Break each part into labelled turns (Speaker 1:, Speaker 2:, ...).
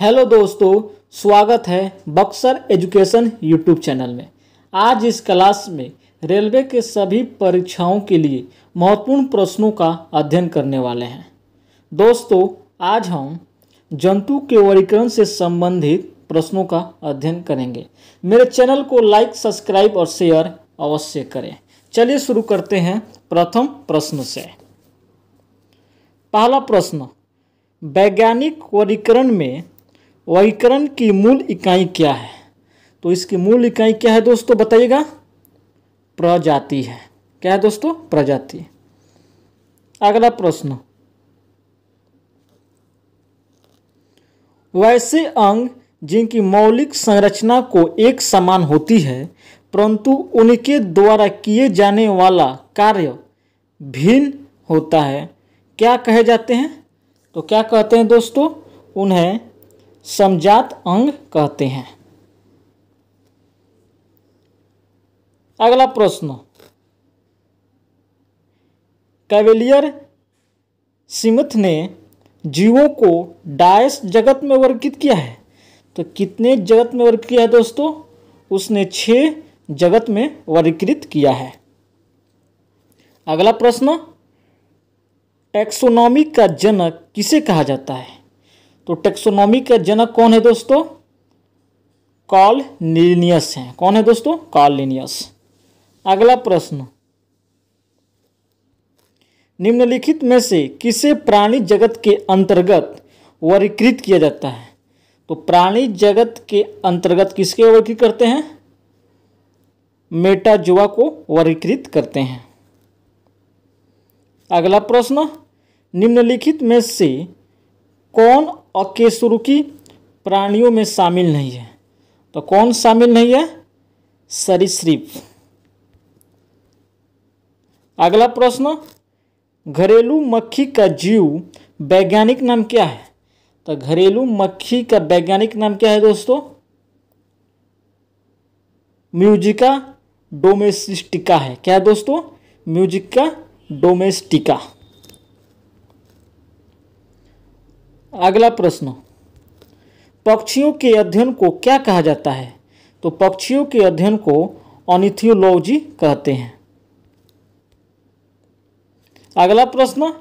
Speaker 1: hello दोस्तों स्वागत है बक्सर एजुकेशन यूट्यूब चैनल में आज इस क्लास में रेलवे के सभी परीक्षाओं के लिए महत्वपूर्ण प्रश्नों का अध्ययन करने वाले हैं दोस्तों आज हम जंतु के वर्गीकरण से संबंधित प्रश्नों का अध्ययन करेंगे मेरे चैनल को लाइक सब्सक्राइब और शेयर अवश्य करें चलिए शुरू करते हैं प्रथम प्रश्न से पहला प्रश्न वैज्ञानिक वर्गीकरण में वर्गीकरण की मूल इकाई क्या है तो इसकी मूल इकाई क्या है दोस्तों बताइएगा प्रजाति है क्या है दोस्तों प्रजाति अगला प्रश्न वैसे अंग जिनकी मौलिक संरचना को एक समान होती है परंतु उनके द्वारा किए जाने वाला कार्य भिन्न होता है क्या कहे जाते हैं तो क्या कहते हैं दोस्तों उन्हें समजात अंग कहते हैं अगला प्रश्न कैवेलियर सिमथ ने जीवों को डायस जगत में वर्गित किया है तो कितने जगत में वर्ग किया है दोस्तों उसने छह जगत में वर्गीकृत किया है अगला प्रश्न टैक्सोनॉमी का जनक किसे कहा जाता है तो टेक्सोनॉमी का जनक कौन है दोस्तों कॉल लिनियस है कौन है दोस्तों कॉल लिनियस अगला प्रश्न निम्नलिखित में से किसे प्राणी जगत के अंतर्गत वर्गीकृत किया जाता है तो प्राणी जगत के अंतर्गत किसके वर्गीकृत करते हैं मेटाजुआ को वर्गीकृत करते हैं अगला प्रश्न निम्नलिखित में से कौन अकेसुरुकी प्राणियों में शामिल नहीं है तो कौन शामिल नहीं है सरीसृप अगला प्रश्न घरेलू मक्खी का जीव वैज्ञानिक नाम क्या है तो घरेलू मक्खी का वैज्ञानिक नाम क्या है दोस्तों म्यूजिका डोमेस्टिका है क्या है दोस्तों म्यूजिका डोमेस्टिका अगला प्रश्न पक्षियों के अध्ययन को क्या कहा जाता है तो पक्षियों के अध्ययन को ऑनिथियोलॉजी कहते हैं अगला प्रश्न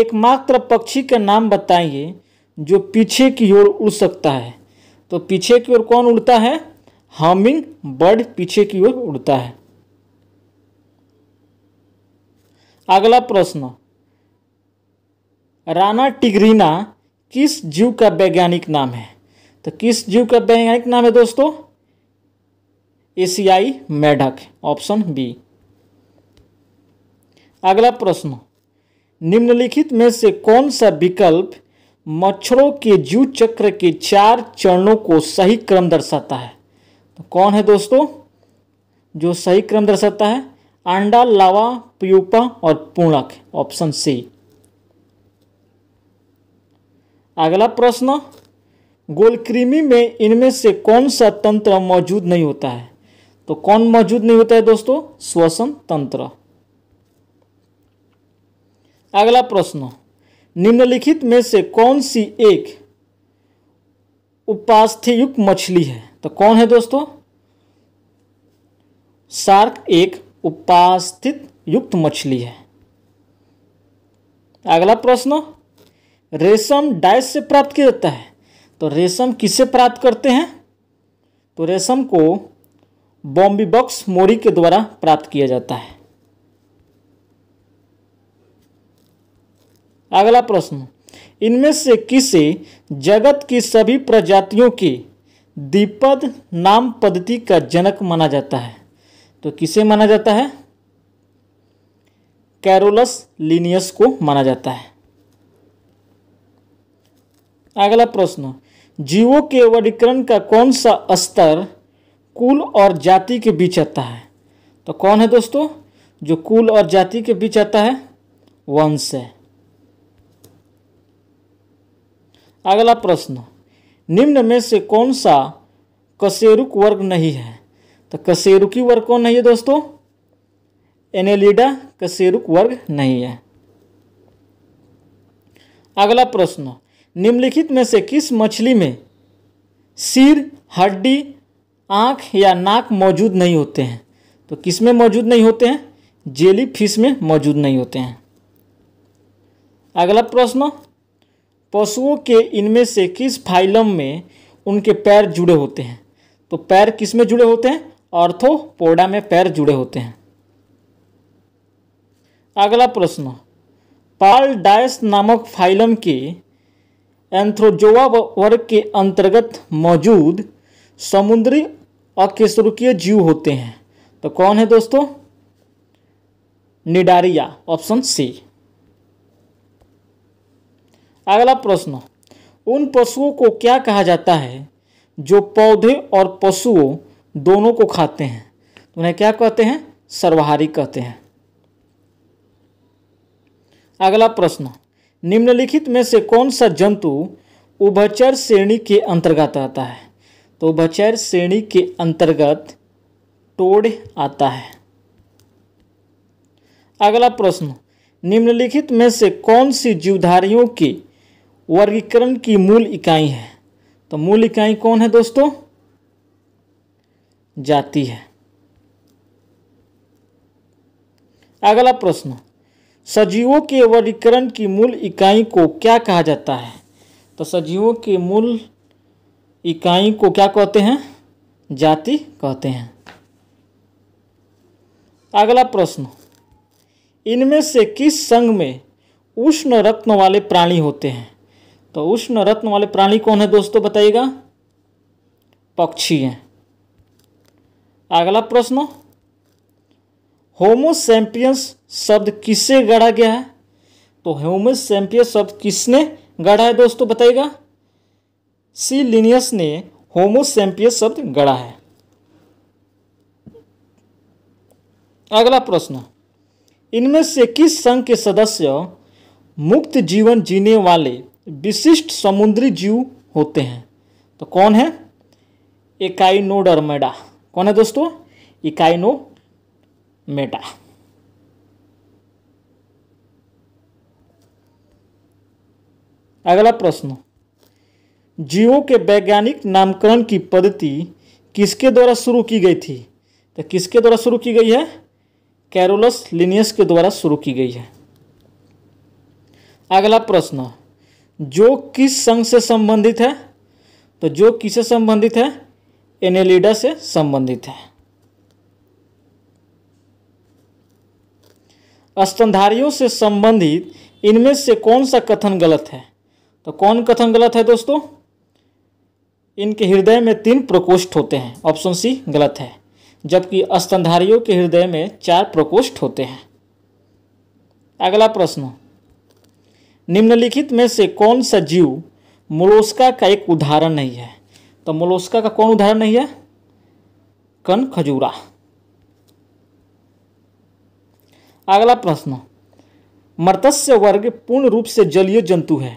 Speaker 1: एकमात्र पक्षी का नाम बताइए जो पीछे की ओर उड़ सकता है तो पीछे की ओर कौन उड़ता है हमिंग बर्ड पीछे की ओर उड़ता है अगला प्रश्न राना टिगरीना किस जीव का वैज्ञानिक नाम है तो किस जीव का वैज्ञानिक नाम है दोस्तों एशियाई मेढक ऑप्शन बी अगला प्रश्न निम्नलिखित में से कौन सा विकल्प मच्छरों के जीव चक्र के चार चरणों को सही क्रम दर्शाता है तो कौन है दोस्तों जो सही क्रम दर्शाता है अंडा लावा प्यूपा और पूर्णक ऑप्शन सी अगला प्रश्न गोलकृमि में इनमें से कौन सा तंत्र मौजूद नहीं होता है तो कौन मौजूद नहीं होता है दोस्तों श्वसन तंत्र अगला प्रश्न निम्नलिखित में से कौन सी एक उपास्थ्ययुक्त मछली है तो कौन है दोस्तों सार्क एक उपास्थित युक्त मछली है अगला प्रश्न रेशम डाइस से प्राप्त किया जाता है तो रेशम किससे प्राप्त करते हैं तो रेशम को बॉम्बीबॉक्स मोरी के द्वारा प्राप्त किया जाता है अगला प्रश्न इनमें से किसे जगत की सभी प्रजातियों के द्विपद नाम पद्धति का जनक माना जाता है तो किसे माना जाता है कैरोलस लीनियस को माना जाता है अगला प्रश्न जीवों के वर्गीकरण का कौन सा स्तर कुल और जाति के बीच आता है तो कौन है दोस्तों जो कुल और जाति के बीच आता है वंश है अगला प्रश्न निम्न में से कौन सा कसेरुक वर्ग नहीं है तो कसेरुकी वर्ग कौन नहीं है दोस्तों एनेलिडा कसेरुक वर्ग नहीं है अगला प्रश्न निम्नलिखित में से किस मछली में सिर हड्डी आँख या नाक मौजूद नहीं होते हैं तो किस में मौजूद नहीं होते हैं जेली फिश में मौजूद नहीं होते हैं अगला प्रश्न पशुओं के इनमें से किस फाइलम में उनके पैर जुड़े होते हैं तो पैर किस में जुड़े होते हैं ऑर्थोपोडा में पैर जुड़े होते हैं अगला प्रश्न पाल डायस नामक फाइलम के एंथ्रोजोआ वर्ग के अंतर्गत मौजूद समुद्री अकेशरुकीय जीव होते हैं तो कौन है दोस्तों निडारिया ऑप्शन सी अगला प्रश्न उन पशुओं को क्या कहा जाता है जो पौधे और पशुओं दोनों को खाते हैं उन्हें क्या कहते हैं सर्वहारी कहते हैं अगला प्रश्न निम्नलिखित में से कौन सा जंतु उभचर श्रेणी के अंतर्गत आता है तो उभचर श्रेणी के अंतर्गत टोड़ आता है अगला प्रश्न निम्नलिखित में से कौन सी जीवधारियों के वर्गीकरण की मूल इकाई है तो मूल इकाई कौन है दोस्तों जाति है अगला प्रश्न सजीवों के वर्गीकरण की मूल इकाई को क्या कहा जाता है तो सजीवों की मूल इकाई को क्या कहते हैं जाति कहते हैं अगला प्रश्न इनमें से किस संघ में उष्ण रत्न वाले प्राणी होते हैं तो उष्ण रत्न वाले प्राणी कौन है दोस्तों बताइएगा पक्षी हैं अगला प्रश्न होमोसैम्पियंस शब्द किससे गढ़ा गया है तो होमोसैम्पियंस शब्द किसने गढ़ा है दोस्तों बताइएगा सी लिनियस ने होमोसैम्पियस शब्द गढ़ा है अगला प्रश्न इनमें से किस संघ के सदस्य मुक्त जीवन जीने वाले विशिष्ट समुद्री जीव होते हैं तो कौन है इकाइनोडर्मेडा कौन है दोस्तों इकाइनो मेटा अगला प्रश्न जीवों के वैज्ञानिक नामकरण की पद्धति किसके द्वारा शुरू की गई थी तो किसके द्वारा शुरू की गई है कैरोलस लिनियस के द्वारा शुरू की गई है अगला प्रश्न जो किस संघ से संबंधित है तो जो किसे संबंधित है एनेलिडा से संबंधित है स्तनधारियों से संबंधित इनमें से कौन सा कथन गलत है तो कौन कथन गलत है दोस्तों इनके हृदय में तीन प्रकोष्ठ होते हैं ऑप्शन सी गलत है जबकि स्तनधारियों के हृदय में चार प्रकोष्ठ होते हैं अगला प्रश्न निम्नलिखित में से कौन सा जीव मोलोस्का का एक उदाहरण नहीं है तो मोलोस्का का कौन उदाहरण नहीं है कन खजूरा अगला प्रश्न मर्तस्य वर्ग पूर्ण रूप से जलीय जंतु है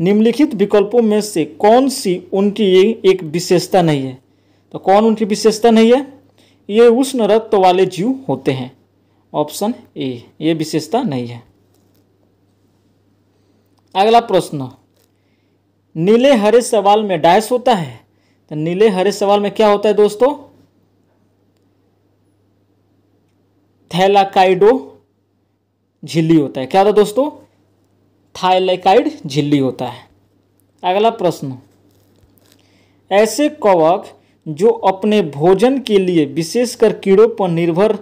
Speaker 1: निम्नलिखित विकल्पों में से कौन सी उनकी एक विशेषता नहीं है तो कौन उनकी विशेषता नहीं है ये उष्ण रक्त वाले जीव होते हैं ऑप्शन ए ये विशेषता नहीं है अगला प्रश्न नीले हरे सवाल में डायस होता है तो नीले हरे सवाल में क्या होता है दोस्तों थैलाकाइडो झिल्ली होता है क्या था दोस्तों थाइलेकाइड झिल्ली होता है अगला प्रश्न ऐसे कवक जो अपने भोजन के लिए विशेषकर कीड़ों पर निर्भर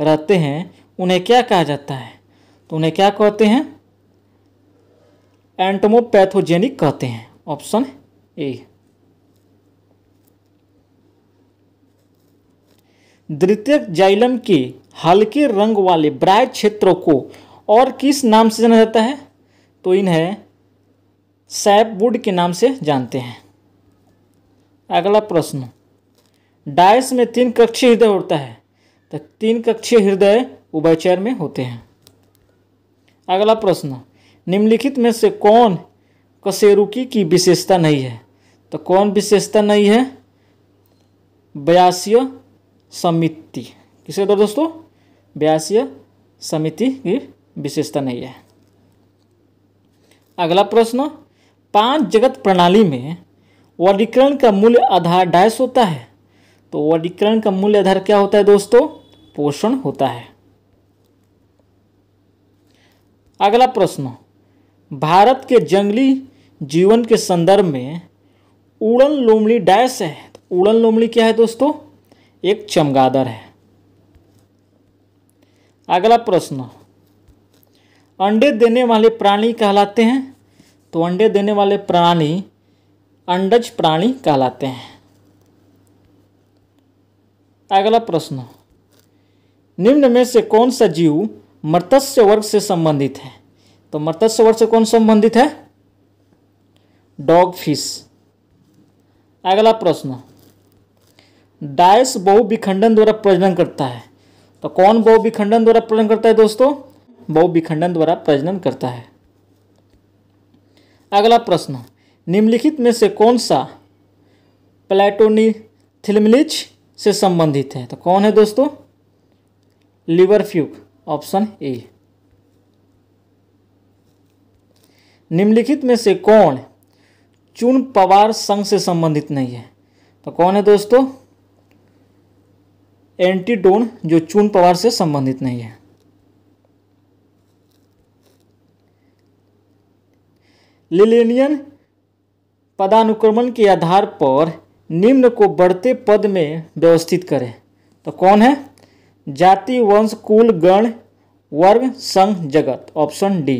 Speaker 1: रहते हैं उन्हें क्या कहा जाता है तो उन्हें क्या कहते हैं एंटमोपैथोजेनिक कहते हैं ऑप्शन ए द्वितीय जाइलम के हल्के रंग वाले ब्राय क्षेत्रों को और किस नाम से जाना जाता है तो इन्हें सैपवुड के नाम से जानते हैं अगला प्रश्न डायस में तीन कक्षीय हृदय होता है तो तीन कक्षीय हृदय उभयचर में होते हैं अगला प्रश्न निम्नलिखित में से कौन कसेरुकी की विशेषता नहीं है तो कौन विशेषता नहीं है व्यासीय समिति किसे दोस्तों व्यासीय समिति की विशेषता नहीं है अगला प्रश्न पांच जगत प्रणाली में वर्गीकरण का मूल्य आधार डैश होता है तो वर्गीकरण का मूल्य आधार क्या होता है दोस्तों पोषण होता है अगला प्रश्न भारत के जंगली जीवन के संदर्भ में उड़न लोमड़ी डैश है तो उड़न लोमड़ी क्या है दोस्तों एक चमगादड़ है अगला प्रश्न अंडे देने वाले प्राणी कहलाते हैं तो अंडे देने वाले प्राणी अंडज प्राणी कहलाते हैं अगला प्रश्न निम्न में से कौन सा जीव मत्स्य वर्ग से संबंधित है तो मत्स्य वर्ग से कौन संबंधित है डॉग फिश अगला प्रश्न डायस बहुविखंडन द्वारा प्रजनन करता है तो कौन बहुविखंडन द्वारा प्रजनन करता है दोस्तों बहुविखंडन द्वारा प्रजनन करता है अगला प्रश्न निम्नलिखित में से कौन सा प्लेटोनी थिलमिलिच से संबंधित है तो कौन है दोस्तों लिवर फ्यूक ऑप्शन ए निम्नलिखित में से कौन चून पवार संघ से संबंधित नहीं है तो कौन है दोस्तों एंटीडोन जो चून पवार से संबंधित नहीं है लिलेनियन पदानुक्रमण के आधार पर निम्न को बढ़ते पद में व्यवस्थित करें तो कौन है जाति वंश कुल गण वर्ग संघ जगत ऑप्शन डी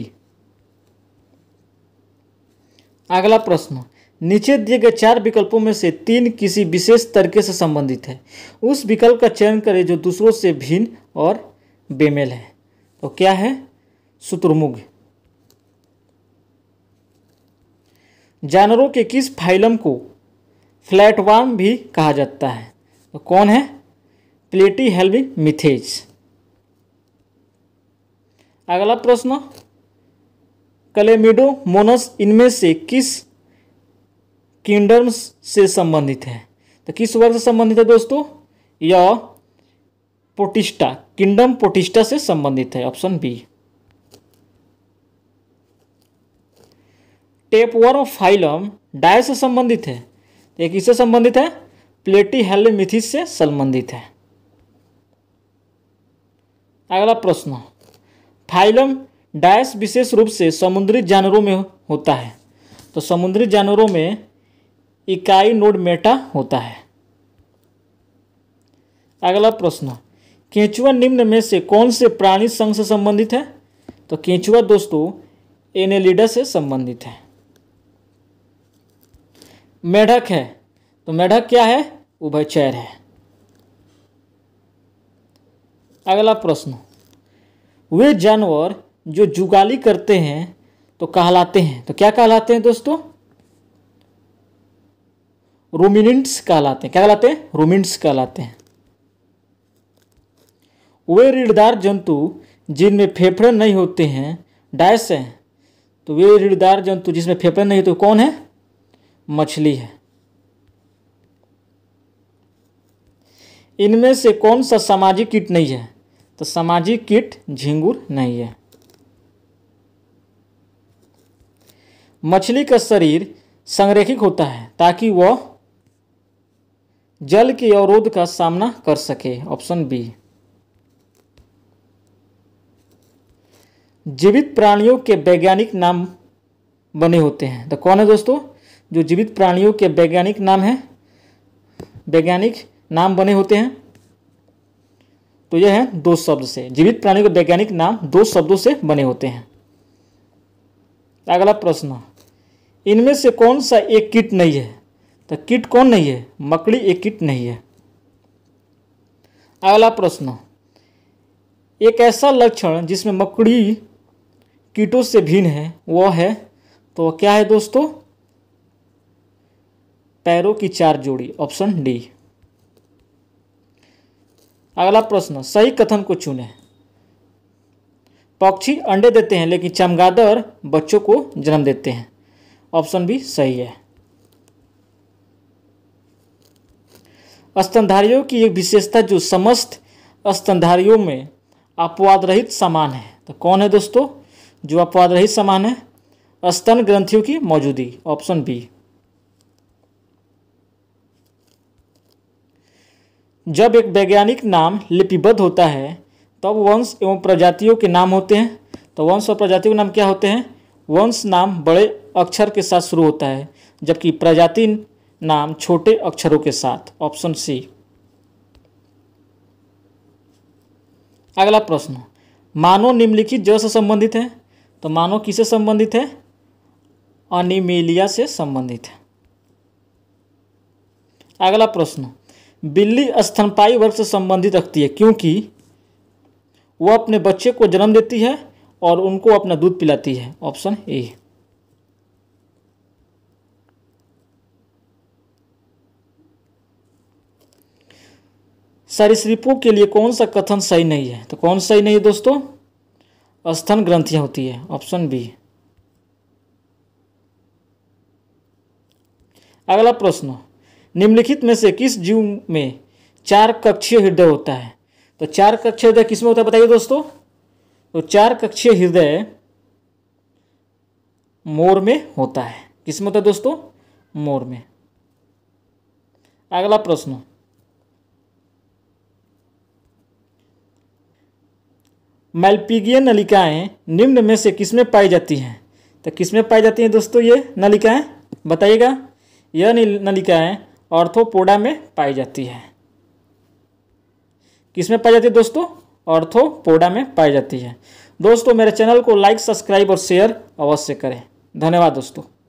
Speaker 1: अगला प्रश्न नीचे दिए गए चार विकल्पों में से तीन किसी विशेष तरीके से संबंधित है उस विकल्प का चयन करें जो दूसरों से भिन्न और बेमेल है तो क्या है शत्रुमुग्ध जानवरों के किस फाइलम को फ्लैट वार्म भी कहा जाता है तो कौन है प्लेटी हेल्विंग मिथेज अगला प्रश्न कलेमिडो मोनस इनमें से किस किंगडम्स से संबंधित है तो किस वर्ग से संबंधित है दोस्तों यह पोटिस्टा किंगडम पोटिस्टा से संबंधित है ऑप्शन बी टेपवर्म फाइलम डाय से संबंधित है एक इससे संबंधित है प्लेटी हेलोमिथिस से संबंधित है अगला प्रश्न फाइलम डायस विशेष रूप से समुद्री जानवरों में होता है तो समुद्री जानवरों में इकाई नोड मेटा होता है अगला प्रश्न केंचुआ निम्न में से कौन से प्राणी संघ से संबंधित है तो केंचुआ दोस्तों एनेलिडा से संबंधित है मेढक है तो मेढक क्या है उभयचर है अगला प्रश्न वे जानवर जो जुगाली करते हैं तो कहलाते हैं तो क्या कहलाते हैं दोस्तों रोमिनेंट्स कहलाते हैं क्या कहलाते हैं रोमिनेंट्स कहलाते हैं वे रीढ़दार जंतु जिनमें फेफड़े नहीं होते हैं डायस हैं तो वे रीढ़दार जंतु जिसमें फेफड़े नहीं होते कौन है मछली है इनमें से कौन सा सामाजिक कीट नहीं है तो सामाजिक कीट झिंगुर नहीं है मछली का शरीर संरेखित होता है ताकि वह जल के अवरोध का सामना कर सके ऑप्शन बी जीवित प्राणियों के वैज्ञानिक नाम बने होते हैं तो कौन है दोस्तों जो जीवित प्राणियों के वैज्ञानिक नाम हैं वैज्ञानिक नाम बने होते हैं तो यह है दो शब्द से जीवित प्राणियों के वैज्ञानिक नाम दो शब्दों से बने होते हैं अगला प्रश्न इनमें से कौन सा एक किट नहीं है तो किट कौन नहीं है मकड़ी एक किट नहीं है अगला प्रश्न एक ऐसा लक्षण जिसमें मकड़ी कीटों से भिन्न है वह है तो क्या है दोस्तों पैरों की चार जोड़ी ऑप्शन डी अगला प्रश्न सही कथन को चुने पक्षी अंडे देते हैं लेकिन चमगादड़ बच्चों को जन्म देते हैं ऑप्शन बी सही है स्तनधारियों की एक विशेषता जो समस्त स्तनधारियों में अपवाद रहित समान है तो कौन है दोस्तों जो अपवाद रहित समान है स्तन ग्रंथियों की मौजूदगी ऑप्शन बी जब एक वैज्ञानिक नाम लिपिबद्ध होता है तब तो वंश एवं प्रजातियों के नाम होते हैं तो वंश और प्रजातियों के नाम क्या होते हैं वंश नाम बड़े अक्षर के साथ शुरू होता है जबकि प्रजाति नाम छोटे अक्षरों के साथ ऑप्शन सी अगला प्रश्न मानव निम्नलिखित जड़ से संबंधित है तो मानव किसे संबंधित है अनिमेलिया से संबंधित है अगला प्रश्न बिल्ली स्तनपाई वर्ग से संबंधित रखती है क्योंकि वह अपने बच्चे को जन्म देती है और उनको अपना दूध पिलाती है ऑप्शन ए श्रीपू के लिए कौन सा कथन सही नहीं है तो कौन सही नहीं है दोस्तों स्तन ग्रंथियां होती है ऑप्शन बी अगला प्रश्न निम्नलिखित में से किस जीव में चार कक्षीय हृदय होता है तो चार कक्षीय हृदय किस में होता है बताइए दोस्तों तो चार कक्षीय हृदय मोर में होता है किस में होता है दोस्तों मोर में अगला प्रश्न मैल्पिगियन नलिकाएं निम्न में से किस में पाई जाती हैं तो किस में पाई जाती हैं दोस्तों ये नलिकाएं बताइएगा यह नलिकाएं ऑर्थोपोडा में पाई जाती है किस में पाई जाती है दोस्तों ऑर्थोपोडा में पाई जाती है दोस्तों मेरे चैनल को लाइक सब्सक्राइब और शेयर अवश्य करें धन्यवाद दोस्तों